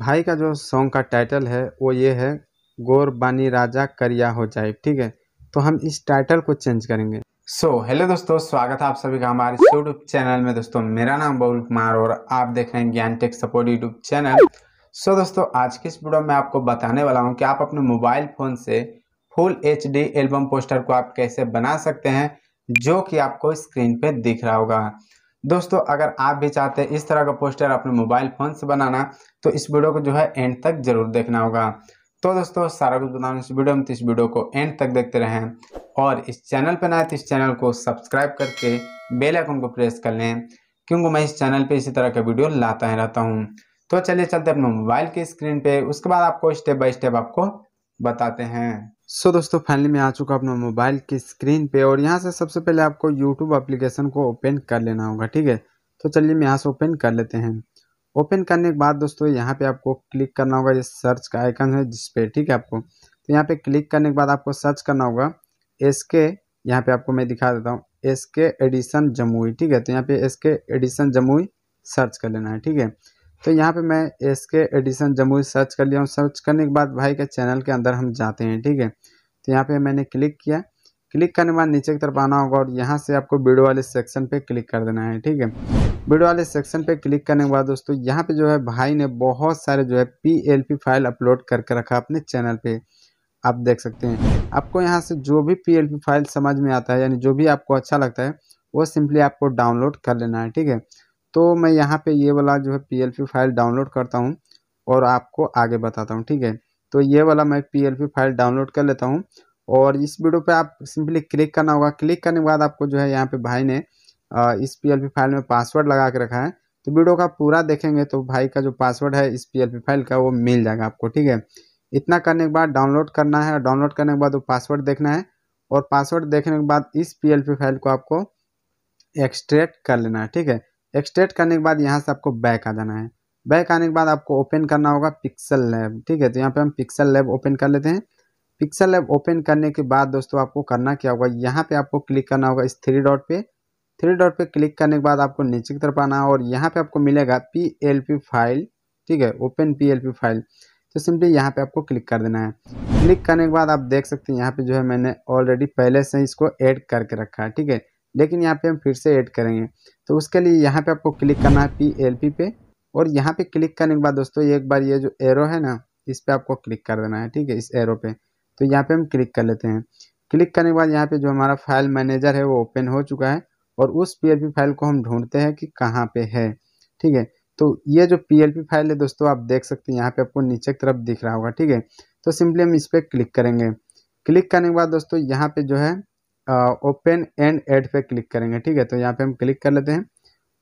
भाई का जो सॉन्ग का टाइटल है वो ये है गोर बानी राजा करिया हो जाए ठीक है तो हम इस टाइटल को चेंज करेंगे सो so, हेलो दोस्तों स्वागत है आप सभी का हमारे यूट्यूब चैनल में दोस्तों मेरा नाम बहुल कुमार और आप देख रहे हैं Gyan tech support YouTube channel so दोस्तों आज की इस वीडियो में आपको बताने वाला हूँ कि आप अपने मोबाइल फ़ोन से फुल एच एल्बम पोस्टर को आप कैसे बना सकते हैं जो कि आपको स्क्रीन पे दिख रहा होगा दोस्तों अगर आप भी चाहते हैं इस तरह का पोस्टर अपने मोबाइल फ़ोन से बनाना तो इस वीडियो को जो है एंड तक जरूर देखना होगा तो दोस्तों सारा कुछ बताने इस वीडियो में तो इस वीडियो को एंड तक देखते रहें और इस चैनल पर ना तो इस चैनल को सब्सक्राइब करके बेल आइकन को प्रेस कर लें क्योंकि मैं इस चैनल पे इसी तरह का वीडियो लाता ही रहता हूँ तो चलिए चलते अपने मोबाइल के स्क्रीन पे उसके बाद आपको स्टेप बाय स्टेप आपको बताते हैं सो so, दोस्तों फाइनली मैं आ चुका अपना मोबाइल की स्क्रीन पे और यहाँ से सबसे पहले आपको यूट्यूब एप्लीकेशन को ओपन कर लेना होगा ठीक है तो चलिए मैं यहाँ से ओपन कर लेते हैं ओपन करने के बाद दोस्तों यहाँ पे आपको क्लिक करना होगा ये सर्च का आइकन है जिस पे ठीक है आपको तो यहाँ पे क्लिक करने के बाद आपको सर्च करना होगा एस के यहाँ पे आपको मैं दिखा देता हूँ एस के एडिशन जमुई ठीक है तो यहाँ पे एस के एडिशन जमुई सर्च कर लेना है ठीक है तो यहाँ पे मैं एस के एडिशन जम्मू सर्च कर लिया हूँ सर्च करने के बाद भाई के चैनल के अंदर हम जाते हैं ठीक है तो यहाँ पे मैंने क्लिक किया क्लिक करने के बाद नीचे की तरफ आना होगा और यहाँ से आपको वीडियो वाले सेक्शन पे क्लिक कर देना है ठीक है वीडियो वाले सेक्शन पे क्लिक करने के बाद दोस्तों यहाँ पे जो है भाई ने बहुत सारे जो है पी फाइल अपलोड करके रखा अपने चैनल पर आप देख सकते हैं आपको यहाँ से जो भी पी फाइल समझ में आता है यानी जो भी आपको अच्छा लगता है वो सिंपली आपको डाउनलोड कर लेना है ठीक है तो मैं यहाँ पे ये वाला जो है पी फाइल डाउनलोड करता हूँ और आपको आगे बताता हूँ ठीक है तो ये वाला मैं पी फाइल डाउनलोड कर लेता हूँ और इस वीडियो पे आप सिंपली क्लिक करना होगा क्लिक करने के बाद आपको जो है यहाँ पे भाई ने इस पी फाइल में पासवर्ड लगा के रखा है तो वीडियो का पूरा देखेंगे तो भाई का जो पासवर्ड है इस पी फाइल का वो मिल जाएगा आपको ठीक है इतना करने के बाद डाउनलोड करना है और डाउनलोड करने के बाद वो पासवर्ड देखना है और पासवर्ड देखने के बाद इस पी फाइल को आपको एक्सट्रैक्ट कर लेना है ठीक है एक्सटेट करने के बाद यहाँ से आपको बैक आ जाना है बैक आने के बाद आपको ओपन करना होगा पिक्सल लैब ठीक है तो यहाँ पे हम पिक्सल लैब ओपन कर लेते हैं पिक्सल लैब ओपन करने के बाद दोस्तों आपको करना क्या होगा यहाँ पे आपको क्लिक करना होगा इस थ्री डॉट पे थ्री डॉट पे क्लिक करने के बाद आपको नीचे की तरफ आना और यहाँ पे आपको मिलेगा पी एल पी फाइल ठीक है open P L P file तो सिंपली यहाँ पे आपको क्लिक कर देना है क्लिक करने के बाद आप देख सकते हैं यहाँ पे जो है मैंने ऑलरेडी पहले से इसको ऐड करके रखा है ठीक है लेकिन यहाँ पे हम फिर से ऐड करेंगे तो उसके लिए यहाँ पे आपको क्लिक करना है पी एल पी पे और यहाँ पे क्लिक करने के बाद दोस्तों एक बार ये जो एरो है ना इस पर आपको क्लिक कर देना है ठीक है इस एरो पे तो यहाँ पे हम क्लिक कर लेते हैं क्लिक करने के बाद यहाँ पे जो हमारा फाइल मैनेजर है वो ओपन हो चुका है और उस पी फाइल को हम ढूंढते हैं कि कहाँ पे है ठीक है तो ये जो पी फाइल है दोस्तों आप देख सकते हैं यहाँ पे आपको नीचे की तरफ दिख रहा होगा ठीक है तो सिंपली हम इस पर क्लिक करेंगे क्लिक करने के बाद दोस्तों यहाँ पे जो है ओपन एंड ऐड पे क्लिक करेंगे ठीक है तो यहाँ पे हम क्लिक कर लेते हैं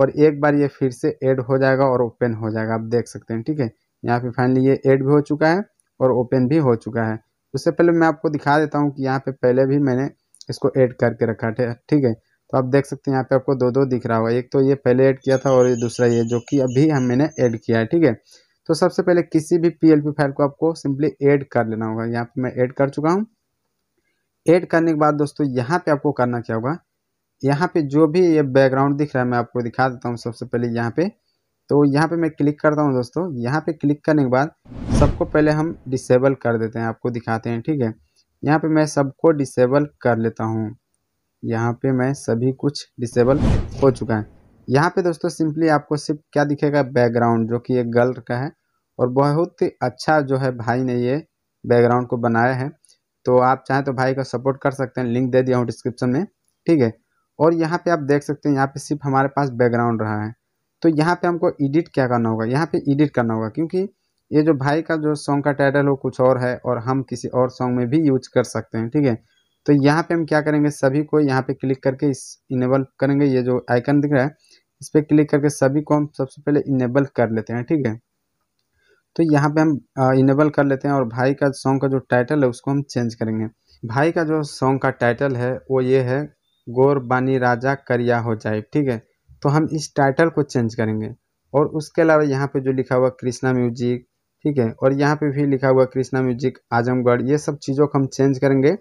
और एक बार ये फिर से ऐड हो जाएगा और ओपन हो जाएगा आप देख सकते हैं ठीक है यहाँ पे फाइनली ये ऐड भी हो चुका है और ओपन भी हो चुका है उससे पहले मैं आपको दिखा देता हूँ कि यहाँ पे पहले भी मैंने इसको ऐड करके रखा है ठीक है तो आप देख सकते हैं यहाँ पे आपको दो दो दिख रहा होगा एक तो ये पहले ऐड किया था और ये दूसरा ये जो कि अभी हम मैंने ऐड किया है ठीक है तो सबसे पहले किसी भी पीएलपी फाइल को आपको सिंपली ऐड कर लेना होगा यहाँ पे मैं ऐड कर चुका हूँ ऐड करने के बाद दोस्तों यहाँ पे आपको करना क्या होगा यहाँ पे जो भी ये बैकग्राउंड दिख रहा है मैं आपको दिखा देता हूँ सबसे पहले यहाँ पे तो यहाँ पे मैं क्लिक करता हूँ दोस्तों यहाँ पे क्लिक करने के बाद सबको पहले हम डिसेबल कर देते हैं आपको दिखाते हैं ठीक है यहाँ पे मैं सबको डिसेबल कर लेता हूँ यहाँ पे मैं सभी कुछ डिसेबल हो चुका है यहाँ पे दोस्तों सिंपली आपको सिर्फ क्या दिखेगा बैकग्राउंड जो कि एक गर्ल का है और बहुत ही अच्छा जो है भाई ने ये बैकग्राउंड को बनाया है तो आप चाहें तो भाई का सपोर्ट कर सकते हैं लिंक दे दिया हूँ डिस्क्रिप्शन में ठीक है और यहाँ पे आप देख सकते हैं यहाँ पे सिर्फ हमारे पास बैकग्राउंड रहा है तो यहाँ पे हमको एडिट क्या करना होगा यहाँ पे एडिट करना होगा क्योंकि ये जो भाई का जो सॉन्ग का टाइटल हो कुछ और है और हम किसी और सॉन्ग में भी यूज कर सकते हैं ठीक है तो यहाँ पे हम क्या करेंगे सभी को यहाँ पे क्लिक करके इस इनेबल करेंगे ये जो आइकन दिख रहा है इस पर क्लिक करके सभी को हम सबसे पहले इनेबल कर लेते हैं ठीक है तो यहाँ पे हम इनेबल कर लेते हैं और भाई का सॉन्ग का जो टाइटल है उसको हम चेंज करेंगे भाई का जो सॉन्ग का टाइटल है वो ये है गोर बानी राजा करिया हो जाए ठीक है तो हम इस टाइटल को चेंज करेंगे और उसके अलावा यहाँ पे जो लिखा हुआ कृष्णा म्यूजिक ठीक है और यहाँ पे भी लिखा हुआ कृष्णा म्यूजिक आजमगढ़ ये सब चीज़ों को हम चेंज करेंगे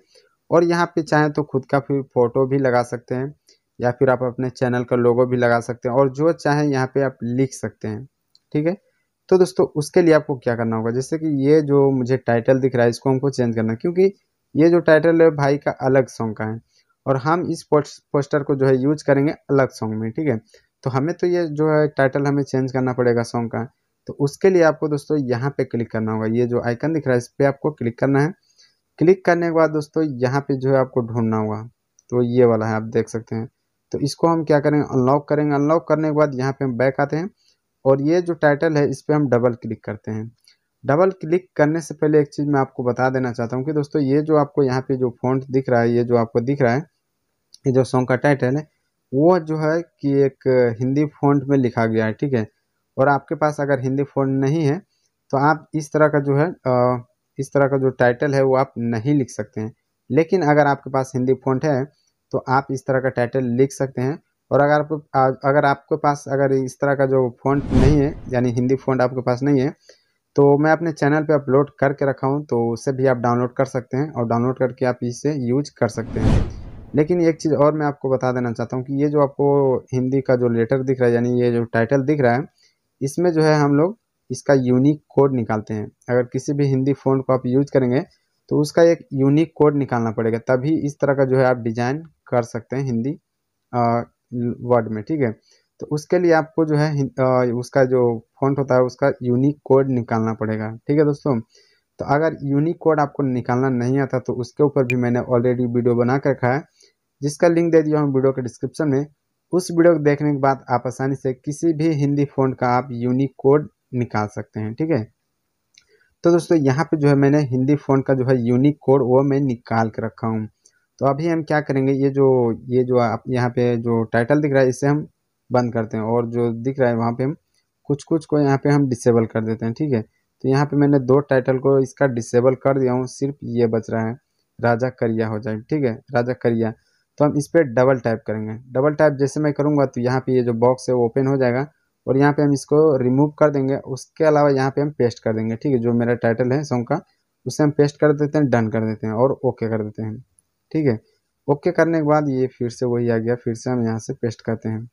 और यहाँ पे चाहे तो खुद का फिर फोटो भी लगा सकते हैं या फिर आप अपने चैनल का लोगो भी लगा सकते हैं और जो चाहें यहाँ पे आप लिख सकते हैं ठीक है तो दोस्तों उसके लिए आपको क्या करना होगा जैसे कि ये जो मुझे टाइटल दिख रहा है इसको हमको चेंज करना है क्योंकि ये जो टाइटल है भाई का अलग सॉन्ग का है और हम इस पोस्टर को जो है यूज करेंगे अलग सॉन्ग में ठीक है तो हमें तो ये जो है टाइटल हमें चेंज करना पड़ेगा सॉन्ग का तो उसके लिए आपको दोस्तों यहाँ पे क्लिक करना होगा ये जो आइकन दिख रहा है इस पर आपको क्लिक करना है क्लिक करने के बाद दोस्तों यहाँ पे जो है आपको ढूंढना होगा तो ये वाला है आप देख सकते हैं तो इसको हम क्या करेंगे अनलॉक करेंगे अनलॉक करने के बाद यहाँ पे हम बैक आते हैं और ये जो टाइटल है इस पर हम डबल क्लिक करते हैं डबल क्लिक करने से पहले एक चीज़ मैं आपको बता देना चाहता हूँ कि दोस्तों ये जो आपको यहाँ पे जो फॉन्ट दिख रहा है ये जो आपको दिख रहा है ये जो सॉन्ग का टाइटल है वो जो है कि एक हिंदी फॉन्ट में लिखा गया है ठीक है और आपके पास अगर हिंदी फॉन्ट नहीं है तो आप इस तरह का जो है इस तरह का जो टाइटल है वो आप नहीं लिख सकते हैं लेकिन अगर आपके पास हिंदी फॉन्ट है तो आप इस तरह का टाइटल लिख सकते हैं और अगर आपको अगर आपके पास अगर इस तरह का जो फ़ोन नहीं है यानी हिंदी फोन आपके पास नहीं है तो मैं अपने चैनल पे अपलोड करके रखा हूँ तो उससे भी आप डाउनलोड कर सकते हैं और डाउनलोड करके आप इसे यूज कर सकते हैं लेकिन एक चीज़ और मैं आपको बता देना चाहता हूँ कि ये जो आपको हिंदी का जो लेटर दिख रहा है यानी ये जो टाइटल दिख रहा है इसमें जो है हम लोग इसका यूनिक कोड निकालते हैं अगर किसी भी हिंदी फ़ोन को आप यूज करेंगे तो उसका एक यूनिक कोड निकालना पड़ेगा तभी इस तरह का जो है आप डिज़ाइन कर सकते हैं हिंदी वर्ड में ठीक है तो उसके लिए आपको जो है उसका जो फॉन्ट होता है उसका यूनिक कोड निकालना पड़ेगा ठीक है दोस्तों तो अगर यूनिक कोड आपको निकालना नहीं आता तो उसके ऊपर भी मैंने ऑलरेडी वीडियो बना कर रखा है जिसका लिंक दे दिया हूँ वीडियो के डिस्क्रिप्शन में उस वीडियो को देखने के बाद आप आसानी से किसी भी हिंदी फोन का आप यूनिक कोड निकाल सकते हैं ठीक है तो दोस्तों यहाँ पे जो है मैंने हिंदी फोन का जो है यूनिक कोड वो मैं निकाल के रखा हूँ तो अभी हम क्या करेंगे ये जो ये जो आप यहाँ पे जो टाइटल दिख रहा है इसे हम बंद करते हैं और जो दिख रहा है वहाँ पे हम कुछ कुछ को यहाँ पे हम डिसेबल कर देते हैं ठीक है तो यहाँ पे मैंने दो टाइटल को इसका डिसेबल कर दिया हूँ सिर्फ ये बच रहा है राजा करिया हो जाए ठीक है राजा करिया तो हम इस पर डबल टाइप करेंगे डबल टाइप जैसे मैं करूँगा तो यहाँ पर ये जो बॉक्स है वो ओपन हो जाएगा और यहाँ पर हम इसको रिमूव कर देंगे उसके अलावा यहाँ पर हम पेस्ट कर देंगे ठीक है जो मेरा टाइटल है सॉन्ग का उसे हम पेस्ट कर देते हैं डन कर देते हैं और ओके कर देते हैं ठीक है ओके करने के बाद ये फिर से वही आ गया फिर से हम यहाँ से पेस्ट करते हैं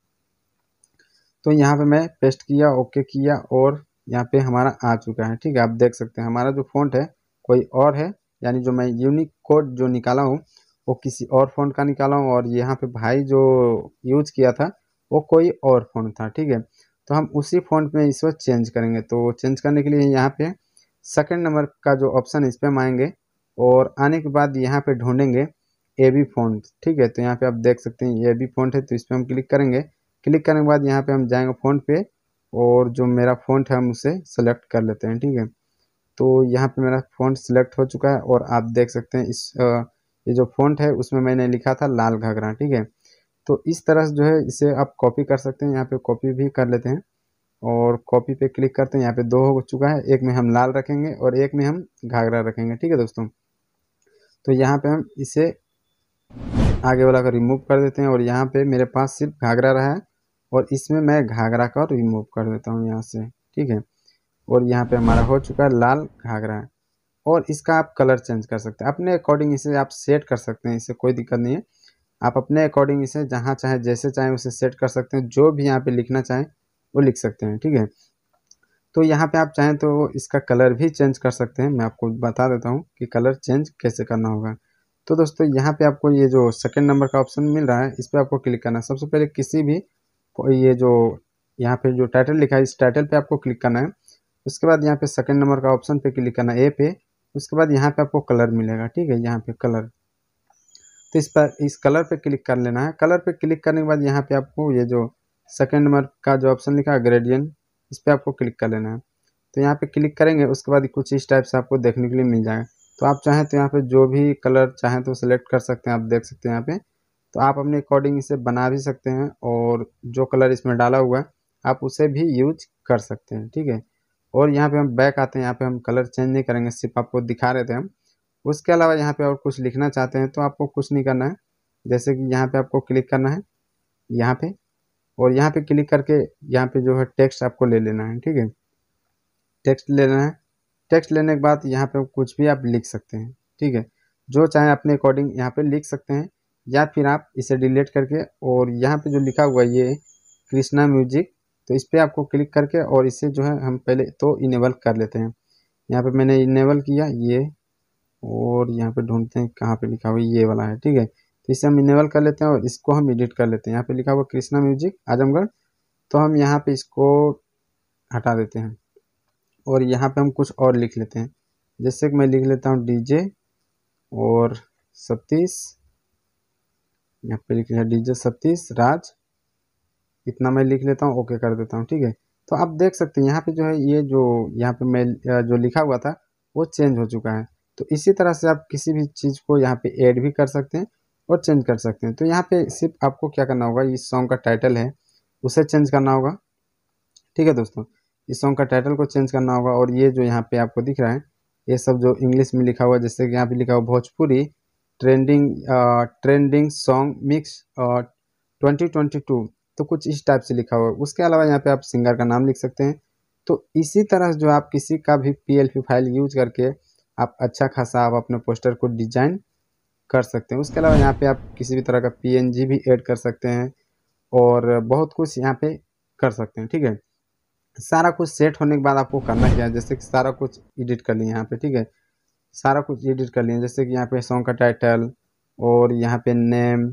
तो यहाँ पे मैं पेस्ट किया ओके किया और यहाँ पे हमारा आ चुका है ठीक है आप देख सकते हैं हमारा जो फ़ॉन्ट है कोई और है यानी जो मैं यूनिक कोड जो निकाला हूँ वो किसी और फ़ॉन्ट का निकाला हूँ और यहाँ पे भाई जो यूज किया था वो कोई और फ़ॉन्ट था ठीक है तो हम उसी फ़ॉन्ट में इस वक्त चेंज करेंगे तो चेंज करने के लिए यहाँ पे सेकेंड नंबर का जो ऑप्शन इस पर हम आएंगे और आने के बाद यहाँ पे ढूंढेंगे ए बी फोन्ट ठीक है तो यहाँ पे आप देख सकते हैं ए बी फोन्ट है तो इस पर हम क्लिक करेंगे क्लिक करने के बाद यहाँ पे हम जाएंगे फ़ोन पे और जो मेरा फोन है हम उसे सेलेक्ट कर लेते हैं ठीक है तो यहाँ पे मेरा फोन सेलेक्ट हो चुका है और आप देख सकते हैं इस ये जो फोन है उसमें मैंने लिखा था लाल घाघरा ठीक है तो इस तरह से जो है इसे आप कॉपी कर सकते हैं यहाँ पे कॉपी भी कर लेते हैं और कॉपी पे क्लिक करते हैं यहाँ पे दो हो चुका है एक में हम लाल रखेंगे और एक में हम घाघरा रखेंगे ठीक है दोस्तों तो यहाँ पे हम इसे आगे वाला का रिमूव कर देते हैं और यहाँ पे मेरे पास सिर्फ घाघरा रहा है और इसमें मैं घाघरा का रिमूव कर देता हूँ यहाँ से ठीक है और यहाँ पे हमारा हो चुका है लाल घाघरा और इसका आप कलर चेंज कर सकते हैं अपने अकॉर्डिंग इसे आप सेट कर सकते हैं इसे कोई दिक्कत नहीं है आप अपने अकॉर्डिंग इसे जहाँ चाहे जैसे चाहें उसे सेट कर सकते हैं जो भी यहाँ पे लिखना चाहें वो लिख सकते हैं ठीक है तो यहाँ पे आप चाहें तो इसका कलर भी चेंज कर सकते हैं मैं आपको बता देता हूँ कि कलर चेंज कैसे करना होगा तो दोस्तों यहाँ पे आपको ये जो सेकंड नंबर का ऑप्शन मिल रहा है इस पर आपको क्लिक करना है सबसे पहले किसी भी ये जो यहाँ पे जो टाइटल लिखा है इस टाइटल पे आपको क्लिक करना है उसके बाद यहाँ पे सेकंड नंबर का ऑप्शन पे क्लिक करना है ए पे उसके बाद यहाँ पे आपको कलर मिलेगा ठीक है यहाँ पे कलर तो इस पर इस कलर पर क्लिक कर लेना है कलर पर क्लिक करने के बाद यहाँ पर आपको ये जो सेकेंड नंबर का जो ऑप्शन लिखा है ग्रेडियन इस पर आपको क्लिक कर लेना है तो यहाँ पर क्लिक करेंगे उसके बाद कुछ इस टाइप से आपको देखने के लिए मिल जाएगा तो आप चाहें तो यहाँ पे जो भी कलर चाहें तो सेलेक्ट कर सकते हैं आप देख सकते हैं यहाँ पे तो आप अपने अकॉर्डिंग इसे बना भी सकते हैं और जो कलर इसमें डाला हुआ है आप उसे भी यूज कर सकते हैं ठीक है और यहाँ पे हम बैक आते हैं यहाँ पे हम कलर चेंज नहीं करेंगे सिर्फ आपको दिखा रहे थे हम उसके अलावा यहाँ पे और कुछ लिखना चाहते हैं तो आपको कुछ नहीं करना है जैसे कि यहाँ पे आपको क्लिक करना है यहाँ पे और यहाँ पे क्लिक करके यहाँ पे जो है टेक्स्ट आपको ले लेना है ठीक है टेक्स्ट ले लेना है टेक्स्ट लेने के बाद यहाँ पे कुछ भी आप लिख सकते हैं ठीक है जो चाहे अपने अकॉर्डिंग यहाँ पे लिख सकते हैं या फिर आप इसे डिलीट करके और यहाँ पे जो लिखा हुआ ये कृष्णा म्यूजिक तो इस पर आपको क्लिक करके और इसे जो है हम पहले तो इनेबल कर लेते हैं यहाँ पे मैंने इनेबल किया ये और यहाँ पे ढूंढते हैं कहाँ पे लिखा हुआ ये वाला है ठीक है तो इसे हम इनेबल कर लेते हैं और इसको हम एडिट कर लेते हैं यहाँ पे लिखा हुआ कृष्णा म्यूजिक आजमगढ़ तो हम यहाँ पे इसको हटा देते हैं और यहाँ पे हम कुछ और लिख लेते हैं जैसे कि मैं लिख लेता हूँ डीजे और सतीश यहाँ पे लिख लिया डीजे सतीश राज इतना मैं लिख लेता हूँ ओके कर देता हूँ ठीक है तो आप देख सकते हैं यहाँ पे जो है ये जो यहाँ पे मैं जो लिखा हुआ था वो चेंज हो चुका है तो इसी तरह से आप किसी भी चीज़ को यहाँ पे ऐड भी कर सकते हैं और चेंज कर सकते हैं तो यहाँ पे सिर्फ आपको क्या करना होगा इस सॉन्ग का टाइटल है उसे चेंज करना होगा ठीक है दोस्तों इस सॉन्ग का टाइटल को चेंज करना होगा और ये जो यहाँ पे आपको दिख रहा है ये सब जो इंग्लिश में लिखा हुआ है जैसे कि यहाँ पे लिखा हुआ Bhojpuri trending trending song mix twenty twenty two तो कुछ इस टाइप से लिखा हुआ है उसके अलावा यहाँ पे आप सिंगर का नाम लिख सकते हैं तो इसी तरह जो आप किसी का भी पी फाइल यूज करके आप अच्छा खासा आप अपने पोस्टर को डिजाइन कर सकते हैं उसके अलावा यहाँ पे आप किसी भी तरह का जी भी ऐड कर सकते हैं और बहुत कुछ यहाँ पे कर सकते हैं ठीक है सारा कुछ सेट होने के बाद आपको करना क्या है जैसे कि सारा कुछ एडिट कर लिए यहाँ पे ठीक है सारा कुछ एडिट कर लिए जैसे कि यहाँ पे सॉन्ग का टाइटल और यहाँ पे नेम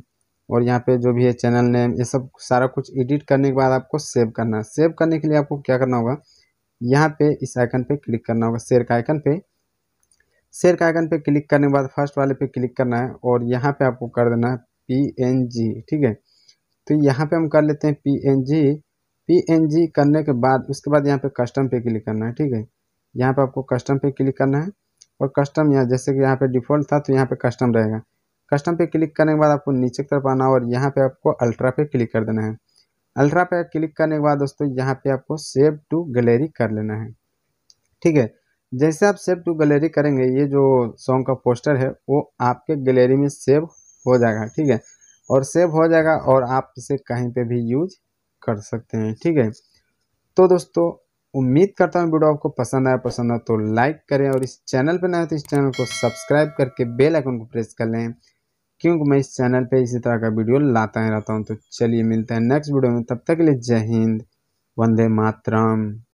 और यहाँ पे जो भी है चैनल नेम ये सब सारा कुछ एडिट करने के बाद आपको सेव करना है सेव करने के लिए आपको क्या करना होगा यहाँ पे इस आइकन पे क्लिक करना होगा शेयर का आइकन पे शेयर का आइकन पे क्लिक करने के बाद फर्स्ट वाले पे क्लिक करना है और यहाँ पे आपको कर देना है पी एन जी ठीक है तो यहाँ पे हम कर लेते हैं पी एन जी पी करने के बाद उसके बाद यहाँ पे कस्टम पे क्लिक करना है ठीक है यहाँ पे आपको कस्टम पे क्लिक करना है और कस्टम यहाँ जैसे कि यहाँ पे डिफ़ॉल्ट था तो यहाँ पे कस्टम रहेगा कस्टम पे क्लिक करने के बाद आपको नीचे की तरफ आना और यहाँ पे आपको अल्ट्रा पे क्लिक कर देना है अल्ट्रा पे क्लिक करने के बाद दोस्तों यहाँ पे आपको सेव टू गैलरी कर लेना है ठीक है जैसे आप सेव टू गैलरी करेंगे ये जो सॉन्ग का पोस्टर है वो आपके गैलरी में सेव हो जाएगा ठीक है और सेव हो जाएगा और आप इसे कहीं पे भी यूज कर सकते हैं ठीक है तो दोस्तों उम्मीद करता हूँ वीडियो आपको पसंद आया पसंद आया तो लाइक करें और इस चैनल पर नए हो तो इस चैनल को सब्सक्राइब करके बेल आइकन को प्रेस कर लें क्योंकि मैं इस चैनल पे इसी तरह का वीडियो लाता ही रहता हूँ तो चलिए मिलते हैं नेक्स्ट वीडियो में तब तक के लिए जय हिंद वंदे मातरम